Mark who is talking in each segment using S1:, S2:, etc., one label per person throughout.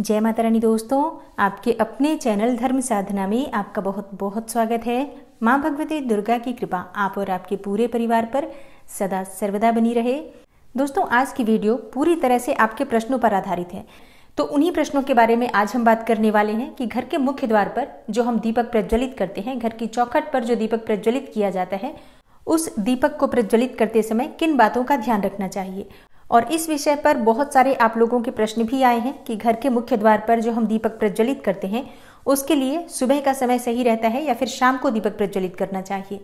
S1: जय माता रानी दोस्तों आपके अपने चैनल धर्म साधना में आपका बहुत बहुत स्वागत है माँ भगवती दुर्गा की कृपा आप और आपके पूरे परिवार पर सदा सर्वदा बनी रहे दोस्तों आज की वीडियो पूरी तरह से आपके प्रश्नों पर आधारित है तो उन्हीं प्रश्नों के बारे में आज हम बात करने वाले हैं कि घर के मुख्य द्वार पर जो हम दीपक प्रज्वलित करते हैं घर की चौखट पर जो दीपक प्रज्वलित किया जाता है उस दीपक को प्रज्वलित करते समय किन बातों का ध्यान रखना चाहिए और इस विषय पर बहुत सारे आप लोगों के प्रश्न भी आए हैं कि घर के मुख्य द्वार पर जो हम दीपक प्रज्वलित करते हैं उसके लिए सुबह का समय सही रहता है या फिर शाम को दीपक प्रज्वलित करना चाहिए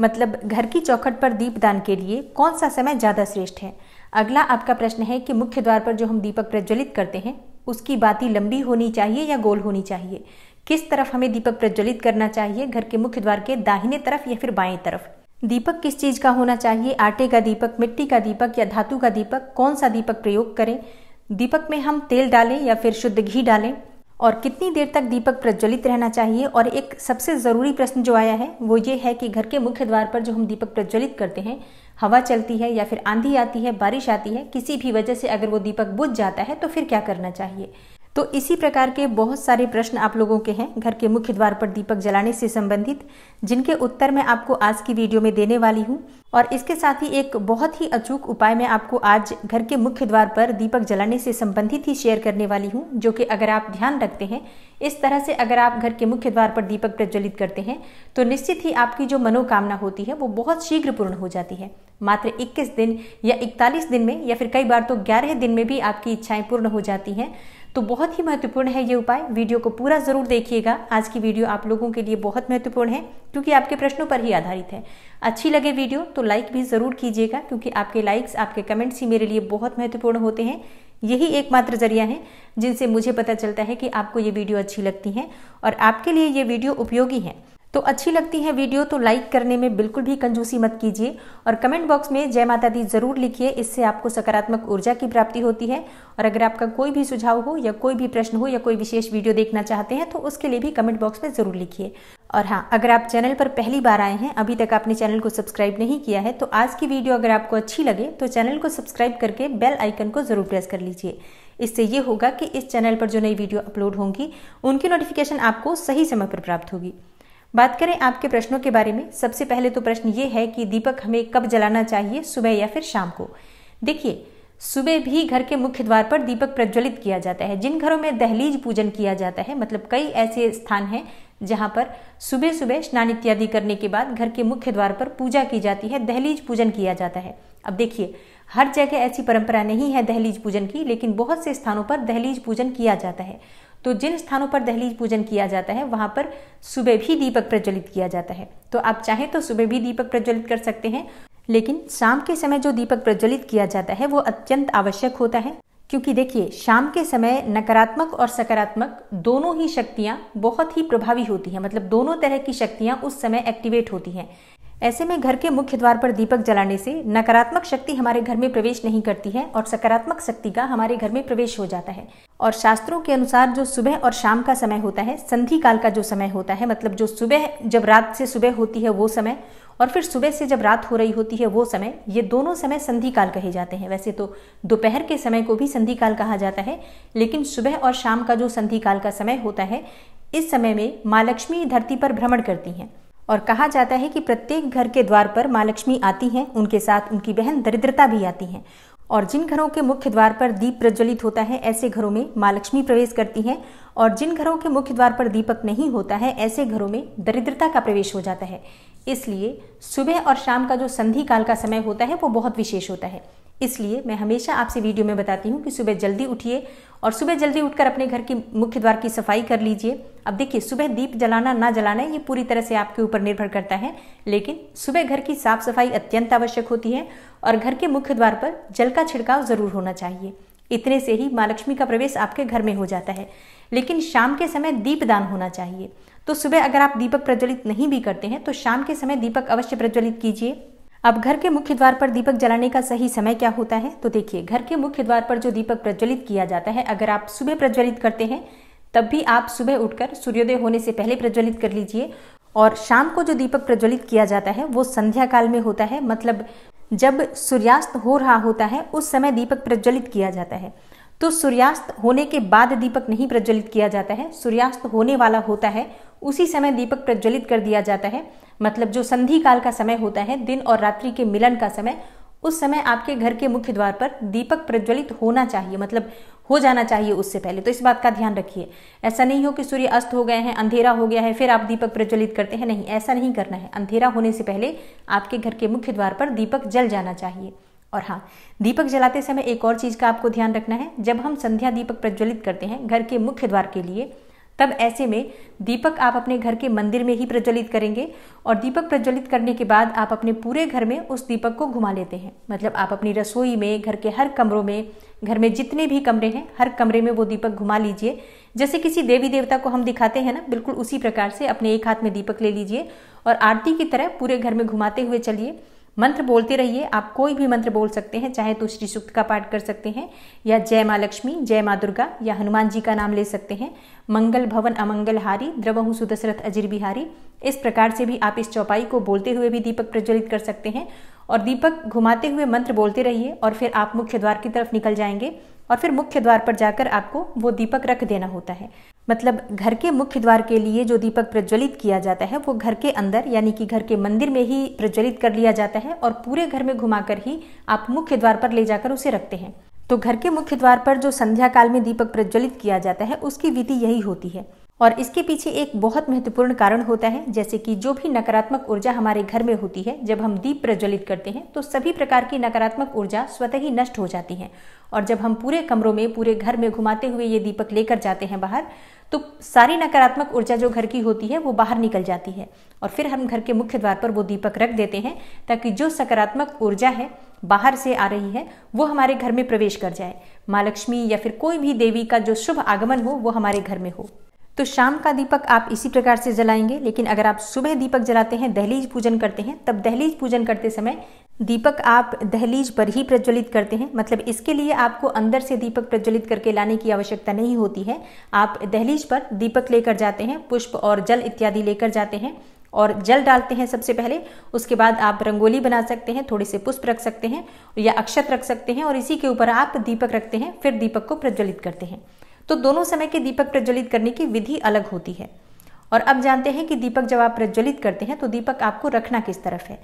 S1: मतलब घर की चौखट पर दीपदान के लिए कौन सा समय ज़्यादा श्रेष्ठ है अगला आपका प्रश्न है कि मुख्य द्वार पर जो हम दीपक प्रज्वलित करते हैं उसकी बाती लंबी होनी चाहिए या गोल होनी चाहिए किस तरफ हमें दीपक प्रज्वलित करना चाहिए घर के मुख्य द्वार के दाहिने तरफ या फिर बाएं तरफ दीपक किस चीज़ का होना चाहिए आटे का दीपक मिट्टी का दीपक या धातु का दीपक कौन सा दीपक प्रयोग करें दीपक में हम तेल डालें या फिर शुद्ध घी डालें और कितनी देर तक दीपक प्रज्वलित रहना चाहिए और एक सबसे ज़रूरी प्रश्न जो आया है वो ये है कि घर के मुख्य द्वार पर जो हम दीपक प्रज्वलित करते हैं हवा चलती है या फिर आंधी आती है बारिश आती है किसी भी वजह से अगर वो दीपक बुझ जाता है तो फिर क्या करना चाहिए तो इसी प्रकार के बहुत सारे प्रश्न आप लोगों के हैं घर के मुख्य द्वार पर दीपक जलाने से संबंधित जिनके उत्तर मैं आपको आज की वीडियो में देने वाली हूँ और इसके साथ ही एक बहुत ही अचूक उपाय मैं आपको आज घर के मुख्य द्वार पर दीपक जलाने से संबंधित ही शेयर करने वाली हूँ जो कि अगर आप ध्यान रखते हैं इस तरह से अगर आप घर के मुख्य द्वार पर दीपक प्रज्वलित करते हैं तो निश्चित ही आपकी जो मनोकामना होती है वो बहुत शीघ्र पूर्ण हो जाती है मात्र 21 दिन या 41 दिन में या फिर कई बार तो 11 दिन में भी आपकी इच्छाएं पूर्ण हो जाती हैं तो बहुत ही महत्वपूर्ण है ये उपाय वीडियो को पूरा ज़रूर देखिएगा आज की वीडियो आप लोगों के लिए बहुत महत्वपूर्ण है क्योंकि आपके प्रश्नों पर ही आधारित है अच्छी लगे वीडियो तो लाइक भी ज़रूर कीजिएगा क्योंकि आपके लाइक्स आपके कमेंट्स ही मेरे लिए बहुत महत्वपूर्ण होते हैं यही एकमात्र जरिया है जिनसे मुझे पता चलता है कि आपको ये वीडियो अच्छी लगती है और आपके लिए ये वीडियो उपयोगी है तो अच्छी लगती है वीडियो तो लाइक करने में बिल्कुल भी कंजूसी मत कीजिए और कमेंट बॉक्स में जय माता दी ज़रूर लिखिए इससे आपको सकारात्मक ऊर्जा की प्राप्ति होती है और अगर आपका कोई भी सुझाव हो या कोई भी प्रश्न हो या कोई विशेष वीडियो देखना चाहते हैं तो उसके लिए भी कमेंट बॉक्स में ज़रूर लिखिए और हाँ अगर आप चैनल पर पहली बार आए हैं अभी तक आपने चैनल को सब्सक्राइब नहीं किया है तो आज की वीडियो अगर आपको अच्छी लगे तो चैनल को सब्सक्राइब करके बेल आइकन को ज़रूर प्रेस कर लीजिए इससे ये होगा कि इस चैनल पर जो नई वीडियो अपलोड होंगी उनकी नोटिफिकेशन आपको सही समय पर प्राप्त होगी बात करें आपके प्रश्नों के बारे में सबसे पहले तो प्रश्न ये है कि दीपक हमें कब जलाना चाहिए सुबह या फिर शाम को देखिए सुबह भी घर के मुख्य द्वार पर दीपक प्रज्वलित किया जाता है जिन घरों में दहलीज पूजन किया जाता है मतलब कई ऐसे स्थान हैं जहां पर सुबह सुबह स्नान इत्यादि करने के बाद घर के मुख्य द्वार पर पूजा की जाती है दहलीज पूजन किया जाता है अब देखिए हर जगह ऐसी परंपरा नहीं है दहलीज पूजन की लेकिन बहुत से स्थानों पर दहलीज पूजन किया जाता है तो जिन स्थानों पर दहलीज पूजन किया जाता है वहाँ पर सुबह भी दीपक प्रज्वलित किया जाता है तो आप चाहें तो सुबह भी दीपक प्रज्वलित कर सकते हैं लेकिन शाम के समय जो दीपक प्रज्वलित किया जाता है वो अत्यंत आवश्यक होता है क्योंकि देखिए शाम के समय नकारात्मक और सकारात्मक दोनों ही शक्तियाँ बहुत ही प्रभावी होती हैं मतलब दोनों तरह की शक्तियाँ उस समय एक्टिवेट होती हैं ऐसे में घर के मुख्य द्वार पर दीपक जलाने से नकारात्मक शक्ति हमारे घर में प्रवेश नहीं करती है और सकारात्मक शक्ति का हमारे घर में प्रवेश हो जाता है और शास्त्रों के अनुसार जो सुबह और शाम का समय होता है संधि काल का जो समय होता है मतलब जो सुबह जब रात से सुबह होती है वो समय और फिर सुबह से जब रात हो रही होती है वो समय ये दोनों समय संधि काल कहे जाते हैं वैसे तो दोपहर के समय को भी संधि काल कहा जाता है लेकिन सुबह और शाम का जो संधि काल का समय होता है इस समय में माँ लक्ष्मी धरती पर भ्रमण करती हैं और कहा जाता है कि प्रत्येक घर के द्वार पर माँ लक्ष्मी आती हैं उनके साथ उनकी बहन दरिद्रता भी आती हैं और जिन घरों के मुख्य द्वार पर दीप प्रज्वलित होता है ऐसे घरों में माँ लक्ष्मी प्रवेश करती हैं और जिन घरों के मुख्य द्वार पर दीपक नहीं होता है ऐसे घरों में दरिद्रता का प्रवेश हो जाता है इसलिए सुबह और शाम का जो संधि काल का समय होता है वो बहुत विशेष होता है इसलिए मैं हमेशा आपसे वीडियो में बताती हूँ कि सुबह जल्दी उठिए और सुबह जल्दी उठकर अपने घर की मुख्य द्वार की सफाई कर लीजिए अब देखिए सुबह दीप जलाना ना जलाना ये पूरी तरह से आपके ऊपर निर्भर करता है लेकिन सुबह घर की साफ सफाई अत्यंत आवश्यक होती है और घर के मुख्य द्वार पर जल का छिड़काव जरूर होना चाहिए इतने से ही माँ लक्ष्मी का प्रवेश आपके घर में हो जाता है लेकिन शाम के समय दीपदान होना चाहिए तो सुबह अगर आप दीपक प्रज्वलित नहीं भी करते हैं तो शाम के समय दीपक अवश्य प्रज्वलित कीजिए अब घर के मुख्य द्वार पर दीपक जलाने का सही समय क्या होता है तो देखिए घर के मुख्य द्वार पर जो दीपक प्रज्वलित किया जाता है अगर आप सुबह प्रज्वलित करते हैं तब भी आप सुबह उठकर सूर्योदय होने से पहले प्रज्वलित कर लीजिए और शाम को जो दीपक प्रज्वलित किया जाता है वो संध्या काल में होता है मतलब जब सूर्यास्त हो रहा होता है उस समय दीपक प्रज्वलित किया जाता है तो सूर्यास्त होने के बाद दीपक नहीं प्रज्वलित किया जाता है सूर्यास्त होने वाला होता है उसी समय दीपक प्रज्वलित कर दिया जाता है मतलब जो संधि काल का समय होता है दिन और रात्रि के मिलन का समय उस समय आपके घर के मुख्य द्वार पर दीपक प्रज्वलित होना चाहिए मतलब हो जाना चाहिए उससे पहले तो इस बात का ध्यान रखिए ऐसा नहीं हो कि सूर्य अस्त हो गए हैं अंधेरा हो गया है फिर आप दीपक प्रज्वलित करते हैं नहीं ऐसा नहीं करना है अंधेरा होने से पहले आपके घर के मुख्य द्वार पर दीपक जल जाना चाहिए और हाँ दीपक जलाते समय एक और चीज़ का आपको ध्यान रखना है जब हम संध्या दीपक प्रज्वलित करते हैं घर के मुख्य द्वार के लिए तब ऐसे में दीपक आप अपने घर के मंदिर में ही प्रज्वलित करेंगे और दीपक प्रज्वलित करने के बाद आप अपने पूरे घर में उस दीपक को घुमा लेते हैं मतलब आप अपनी रसोई में घर के हर कमरों में घर में जितने भी कमरे हैं हर कमरे में वो दीपक घुमा लीजिए जैसे किसी देवी देवता को हम दिखाते हैं ना बिल्कुल उसी प्रकार से अपने एक हाथ में दीपक ले लीजिए और आरती की तरह पूरे घर में घुमाते हुए चलिए मंत्र बोलते रहिए आप कोई भी मंत्र बोल सकते हैं चाहे तो श्री सुक्त का पाठ कर सकते हैं या जय माँ लक्ष्मी जय माँ दुर्गा या हनुमान जी का नाम ले सकते हैं मंगल भवन अमंगल हारी द्रवहु सुदशरथ अजीर बिहारी इस प्रकार से भी आप इस चौपाई को बोलते हुए भी दीपक प्रज्वलित कर सकते हैं और दीपक घुमाते हुए मंत्र बोलते रहिए और फिर आप मुख्य द्वार की तरफ निकल जाएंगे और फिर मुख्य द्वार पर जाकर आपको वो दीपक रख देना होता है मतलब घर के मुख्य द्वार के लिए जो दीपक प्रज्वलित किया जाता है वो घर के अंदर यानी कि घर के मंदिर में ही प्रज्वलित कर लिया जाता है और पूरे घर में घुमाकर ही आप मुख्य द्वार पर ले जाकर उसे रखते हैं तो घर के मुख्य द्वार पर जो संध्या काल में दीपक प्रज्वलित किया जाता है उसकी विधि यही होती है और इसके पीछे एक बहुत महत्वपूर्ण कारण होता है जैसे कि जो भी नकारात्मक ऊर्जा हमारे घर में होती है जब हम दीप प्रज्वलित करते हैं तो सभी प्रकार की नकारात्मक ऊर्जा स्वतः ही नष्ट हो जाती है और जब हम पूरे कमरों में पूरे घर में घुमाते हुए ये दीपक लेकर जाते हैं बाहर तो सारी नकारात्मक ऊर्जा जो घर की होती है वो बाहर निकल जाती है और फिर हम घर के मुख्य द्वार पर वो दीपक रख देते हैं ताकि जो सकारात्मक ऊर्जा है बाहर से आ रही है वो हमारे घर में प्रवेश कर जाए माँ लक्ष्मी या फिर कोई भी देवी का जो शुभ आगमन हो वो हमारे घर में हो तो शाम का दीपक आप इसी प्रकार से जलाएंगे लेकिन अगर आप सुबह दीपक जलाते हैं दहलीज पूजन करते हैं तब दहलीज पूजन करते समय दीपक आप दहलीज पर ही प्रज्वलित करते हैं मतलब इसके लिए आपको अंदर से दीपक प्रज्वलित करके लाने की आवश्यकता नहीं होती है आप दहलीज पर दीपक लेकर जाते हैं पुष्प और जल इत्यादि लेकर जाते हैं और जल डालते हैं सबसे पहले उसके बाद आप रंगोली बना सकते हैं थोड़े से पुष्प रख सकते हैं या अक्षत रख सकते हैं और इसी के ऊपर आप दीपक रखते हैं फिर दीपक को प्रज्वलित करते हैं तो दोनों समय के दीपक प्रज्वलित करने की विधि अलग होती है और अब जानते हैं कि दीपक जब आप प्रज्वलित करते हैं तो दीपक आपको रखना किस तरफ है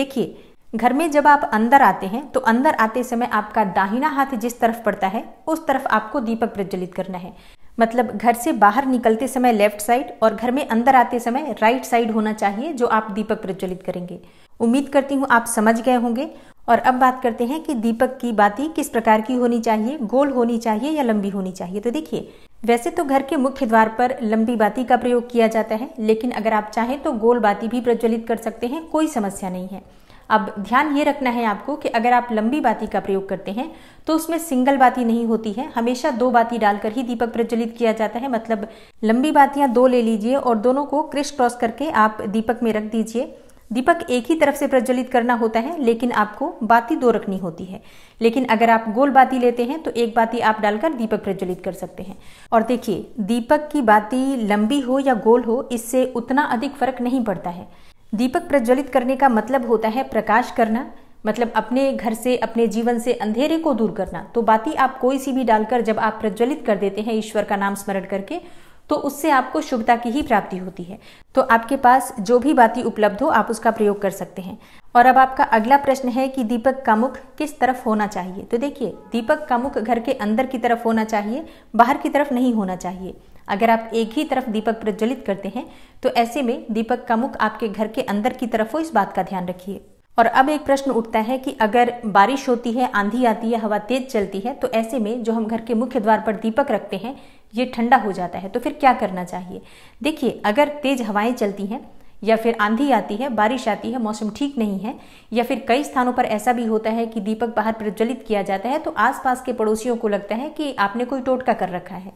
S1: देखिए घर में जब आप अंदर आते हैं तो अंदर आते समय आपका दाहिना हाथ जिस तरफ पड़ता है उस तरफ आपको दीपक प्रज्वलित करना है मतलब घर से बाहर निकलते समय लेफ्ट साइड और घर में अंदर आते समय राइट साइड होना चाहिए जो आप दीपक प्रज्वलित करेंगे उम्मीद करती हूँ आप समझ गए होंगे और अब बात करते हैं कि दीपक की बाती किस प्रकार की होनी चाहिए गोल होनी चाहिए या लंबी होनी चाहिए तो देखिए वैसे तो घर के मुख्य द्वार पर लंबी बाती का प्रयोग किया जाता है लेकिन अगर आप चाहें तो गोल बाती भी प्रज्वलित कर सकते हैं कोई समस्या नहीं है अब ध्यान ये रखना है आपको कि अगर आप लंबी बाती का प्रयोग करते हैं तो उसमें सिंगल बाती नहीं होती है हमेशा दो बाती डालकर ही दीपक प्रज्वलित किया जाता है मतलब लंबी बातियां दो ले लीजिए और दोनों को क्रिश क्रॉस करके आप दीपक में रख दीजिए दीपक एक ही तरफ से प्रज्वलित करना होता है लेकिन आपको बाती दो रखनी होती है लेकिन अगर आप गोल बाती लेते हैं तो एक बाती आप डालकर दीपक प्रज्वलित कर सकते हैं और देखिए दीपक की बाती लंबी हो या गोल हो इससे उतना अधिक फर्क नहीं पड़ता है दीपक प्रज्वलित करने का मतलब होता है प्रकाश करना मतलब अपने घर से अपने जीवन से अंधेरे को दूर करना तो बाती आप कोई सी भी डालकर जब आप प्रज्वलित कर देते हैं ईश्वर का नाम स्मरण करके तो उससे आपको शुभता की ही प्राप्ति होती है तो आपके पास जो भी बाती उपलब्ध हो आप उसका प्रयोग कर सकते हैं और अब आपका अगला प्रश्न है कि दीपक का मुख किस तरफ होना चाहिए तो देखिए दीपक का मुख घर के अंदर की तरफ होना चाहिए बाहर की तरफ नहीं होना चाहिए अगर आप एक ही तरफ दीपक प्रज्वलित करते हैं तो ऐसे में दीपक का मुख आपके घर के अंदर की तरफ हो इस बात का ध्यान रखिए और अब एक प्रश्न उठता है कि अगर बारिश होती है आंधी आती है हवा तेज चलती है तो ऐसे में जो हम घर के मुख्य द्वार पर दीपक रखते हैं ये ठंडा हो जाता है तो फिर क्या करना चाहिए देखिए अगर तेज हवाएं चलती हैं या फिर आंधी आती है बारिश आती है मौसम ठीक नहीं है या फिर कई स्थानों पर ऐसा भी होता है कि दीपक बाहर प्रज्वलित किया जाता है तो आसपास के पड़ोसियों को लगता है कि आपने कोई टोटका कर रखा है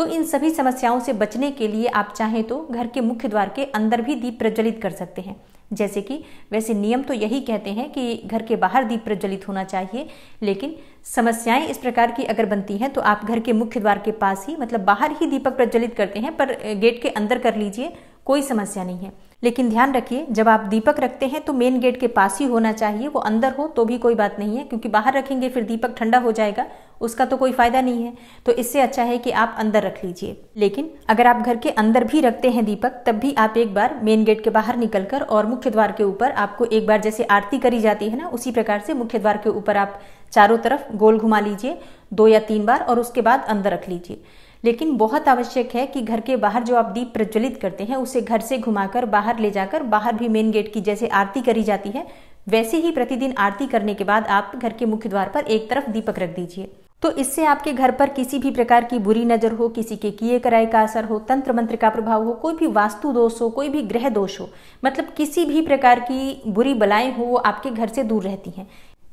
S1: तो इन सभी समस्याओं से बचने के लिए आप चाहें तो घर के मुख्य द्वार के अंदर भी दीप प्रज्वलित कर सकते हैं जैसे कि वैसे नियम तो यही कहते हैं कि घर के बाहर दीप प्रज्वलित होना चाहिए लेकिन समस्याएं इस प्रकार की अगर बनती हैं तो आप घर के मुख्य द्वार के पास ही मतलब बाहर ही दीपक प्रज्वलित करते हैं पर गेट के अंदर कर लीजिए कोई समस्या नहीं है लेकिन ध्यान रखिए जब आप दीपक रखते हैं तो मेन गेट के पास ही होना चाहिए वो अंदर हो तो भी कोई बात नहीं है क्योंकि बाहर रखेंगे फिर दीपक ठंडा हो जाएगा उसका तो कोई फ़ायदा नहीं है तो इससे अच्छा है कि आप अंदर रख लीजिए लेकिन अगर आप घर के अंदर भी रखते हैं दीपक तब भी आप एक बार मेन गेट के बाहर निकलकर और मुख्य द्वार के ऊपर आपको एक बार जैसे आरती करी जाती है ना उसी प्रकार से मुख्य द्वार के ऊपर आप चारों तरफ गोल घुमा लीजिए दो या तीन बार और उसके बाद अंदर रख लीजिए लेकिन बहुत आवश्यक है कि घर के बाहर जो आप दीप प्रज्वलित करते हैं उसे घर से घुमाकर बाहर ले जाकर बाहर भी मेन गेट की जैसे आरती करी जाती है वैसे ही प्रतिदिन आरती करने के बाद आप घर के मुख्य द्वार पर एक तरफ दीपक रख दीजिए तो इससे आपके घर पर किसी भी प्रकार की बुरी नजर हो किसी के किए कराए का असर हो तंत्र मंत्र का प्रभाव हो कोई भी वास्तु दोष हो कोई भी ग्रह दोष हो मतलब किसी भी प्रकार की बुरी बलाएं हो वो आपके घर से दूर रहती हैं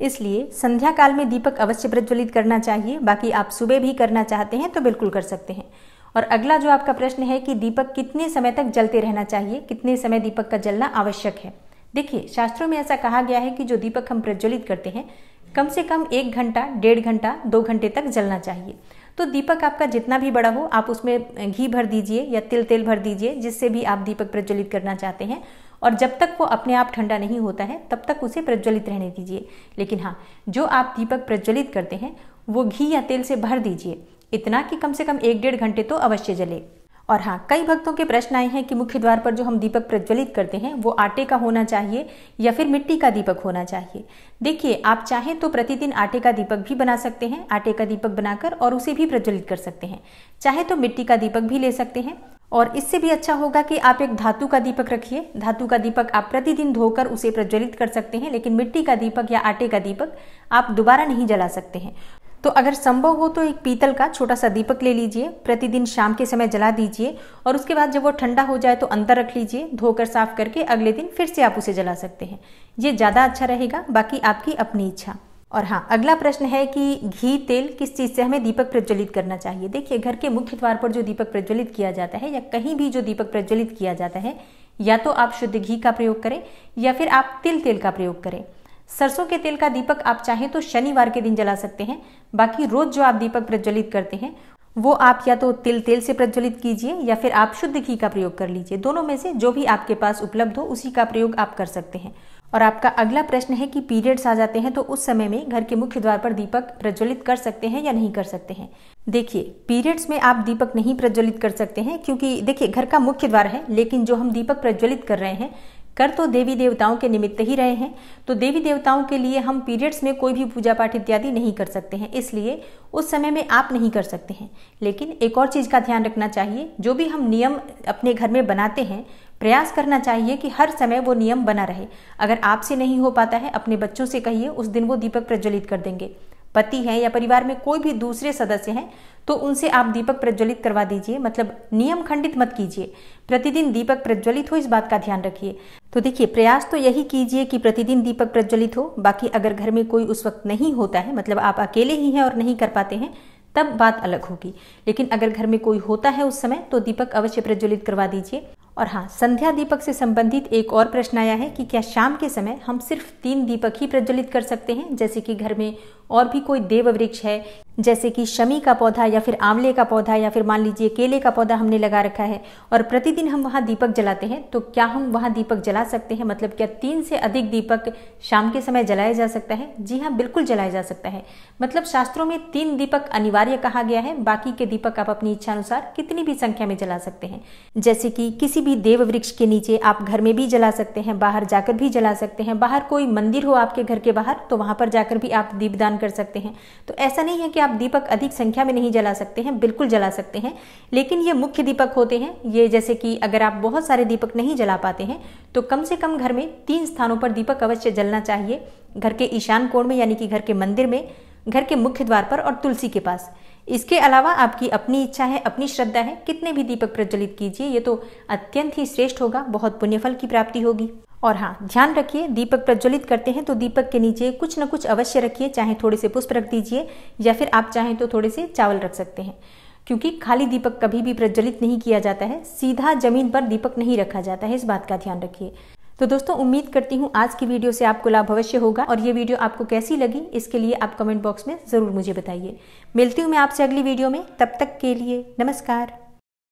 S1: इसलिए संध्या काल में दीपक अवश्य प्रज्वलित करना चाहिए बाकी आप सुबह भी करना चाहते हैं तो बिल्कुल कर सकते हैं और अगला जो आपका प्रश्न है कि दीपक कितने समय तक जलते रहना चाहिए कितने समय दीपक का जलना आवश्यक है देखिए शास्त्रों में ऐसा कहा गया है कि जो दीपक हम प्रज्वलित करते हैं कम से कम एक घंटा डेढ़ घंटा दो घंटे तक जलना चाहिए तो दीपक आपका जितना भी बड़ा हो आप उसमें घी भर दीजिए या तिल तेल भर दीजिए जिससे भी आप दीपक प्रज्वलित करना चाहते हैं और जब तक वो अपने आप ठंडा नहीं होता है तब तक उसे प्रज्वलित रहने दीजिए लेकिन हाँ जो आप दीपक प्रज्वलित करते हैं वो घी या तेल से भर दीजिए इतना कि कम से कम एक डेढ़ घंटे तो अवश्य जले और हाँ कई भक्तों के प्रश्न आए हैं कि मुख्य द्वार पर जो हम दीपक प्रज्वलित करते हैं वो आटे का होना चाहिए या फिर मिट्टी का दीपक होना चाहिए देखिए आप चाहें तो प्रतिदिन आटे का दीपक भी बना सकते हैं आटे का दीपक बनाकर और उसे भी प्रज्वलित कर सकते हैं चाहे तो मिट्टी का दीपक भी ले सकते हैं और इससे भी अच्छा होगा कि आप एक धातु का दीपक रखिए धातु का दीपक आप प्रतिदिन धोकर उसे प्रज्वलित कर सकते हैं लेकिन मिट्टी का दीपक या आटे का दीपक आप दोबारा नहीं जला सकते हैं तो अगर संभव हो तो एक पीतल का छोटा सा दीपक ले लीजिए प्रतिदिन शाम के समय जला दीजिए और उसके बाद जब वो ठंडा हो जाए तो अंदर रख लीजिए धोकर साफ करके अगले दिन फिर से आप उसे जला सकते हैं ये ज़्यादा अच्छा रहेगा बाकी आपकी अपनी इच्छा और हाँ अगला प्रश्न है कि घी तेल किस चीज़ से हमें दीपक प्रज्वलित करना चाहिए देखिए घर के मुख्य द्वार पर जो दीपक प्रज्वलित किया जाता है या कहीं भी जो दीपक प्रज्वलित किया जाता है या तो आप शुद्ध घी का प्रयोग करें या फिर आप तिल तेल का प्रयोग करें सरसों के तेल का दीपक आप चाहें तो शनिवार के दिन जला सकते हैं बाकी रोज जो आप दीपक प्रज्वलित करते हैं वो आप या तो तिल तेल से प्रज्वलित कीजिए या फिर आप शुद्ध घी का प्रयोग कर लीजिए दोनों में से जो भी आपके पास उपलब्ध हो उसी का प्रयोग आप कर सकते हैं और आपका अगला प्रश्न है कि पीरियड्स आ जाते हैं तो उस समय में घर के मुख्य द्वार पर दीपक प्रज्वलित कर सकते हैं या नहीं कर सकते हैं देखिए पीरियड्स में आप दीपक नहीं प्रज्वलित कर सकते हैं क्योंकि देखिए घर का मुख्य द्वार है लेकिन जो हम दीपक प्रज्वलित कर रहे हैं कर तो देवी देवताओं के निमित्त ही रहे हैं तो देवी देवताओं के लिए हम पीरियड्स में कोई भी पूजा पाठ इत्यादि नहीं कर सकते हैं इसलिए उस समय में आप नहीं कर सकते हैं लेकिन एक और चीज़ का ध्यान रखना चाहिए जो भी हम नियम अपने घर में बनाते हैं प्रयास करना चाहिए कि हर समय वो नियम बना रहे अगर आपसे नहीं हो पाता है अपने बच्चों से कहिए उस दिन वो दीपक प्रज्वलित कर देंगे पति हैं या परिवार में कोई भी दूसरे सदस्य हैं तो उनसे आप दीपक प्रज्वलित करवा दीजिए मतलब नियम खंडित मत कीजिए प्रतिदिन दीपक प्रज्वलित हो इस बात का ध्यान रखिए तो देखिए प्रयास तो यही कीजिए कि प्रतिदिन दीपक प्रज्वलित हो बाकी अगर घर में कोई उस वक्त नहीं होता है मतलब आप अकेले ही हैं और नहीं कर पाते हैं तब बात अलग होगी लेकिन अगर घर में कोई होता है उस समय तो दीपक अवश्य प्रज्वलित करवा दीजिए और हाँ संध्या दीपक से संबंधित एक और प्रश्न आया है कि क्या शाम के समय हम सिर्फ तीन दीपक ही प्रज्वलित कर सकते हैं जैसे कि घर में और भी कोई देव वृक्ष है जैसे कि शमी का पौधा या फिर आंवले का पौधा या फिर मान लीजिए केले का पौधा हमने लगा रखा है और प्रतिदिन हम वहाँ दीपक जलाते हैं तो क्या हम वहाँ दीपक जला सकते हैं मतलब क्या तीन से अधिक दीपक शाम के समय जलाया जा सकता है जी हाँ बिल्कुल जलाया जा सकता है मतलब शास्त्रों में तीन दीपक अनिवार्य कहा गया है बाकी के दीपक आप अपनी इच्छा अनुसार कितनी भी संख्या में जला सकते हैं जैसे कि किसी भी देव वृक्ष के नीचे आप घर में भी जला सकते हैं बाहर जाकर भी जला सकते हैं बाहर कोई मंदिर हो आपके घर के बाहर तो वहाँ पर जाकर भी आप दीपदान कर सकते हैं तो ऐसा नहीं है कि आप दीपक अधिक संख्या में नहीं जला सकते हैं बिल्कुल जला सकते हैं लेकिन ये मुख्य दीपक होते हैं ये जैसे कि अगर आप बहुत सारे दीपक नहीं जला पाते हैं तो कम से कम घर में तीन स्थानों पर दीपक अवश्य जलना चाहिए घर के ईशान कोण में यानी कि घर के मंदिर में घर के मुख्य द्वार पर और तुलसी के पास इसके अलावा आपकी अपनी इच्छा है अपनी श्रद्धा है कितने भी दीपक प्रज्वलित कीजिए ये तो अत्यंत ही श्रेष्ठ होगा बहुत पुण्यफल की प्राप्ति होगी और हाँ ध्यान रखिए दीपक प्रज्वलित करते हैं तो दीपक के नीचे कुछ न कुछ अवश्य रखिए चाहे थोड़े से पुष्प रख दीजिए या फिर आप चाहें तो थोड़े से चावल रख सकते हैं क्योंकि खाली दीपक कभी भी प्रज्वलित नहीं किया जाता है सीधा जमीन पर दीपक नहीं रखा जाता है इस बात का ध्यान रखिए तो दोस्तों उम्मीद करती हूँ आज की वीडियो से आपको लाभ अवश्य होगा और ये वीडियो आपको कैसी लगी इसके लिए आप कमेंट बॉक्स में ज़रूर मुझे बताइए मिलती हूँ मैं आपसे अगली वीडियो में तब तक के लिए नमस्कार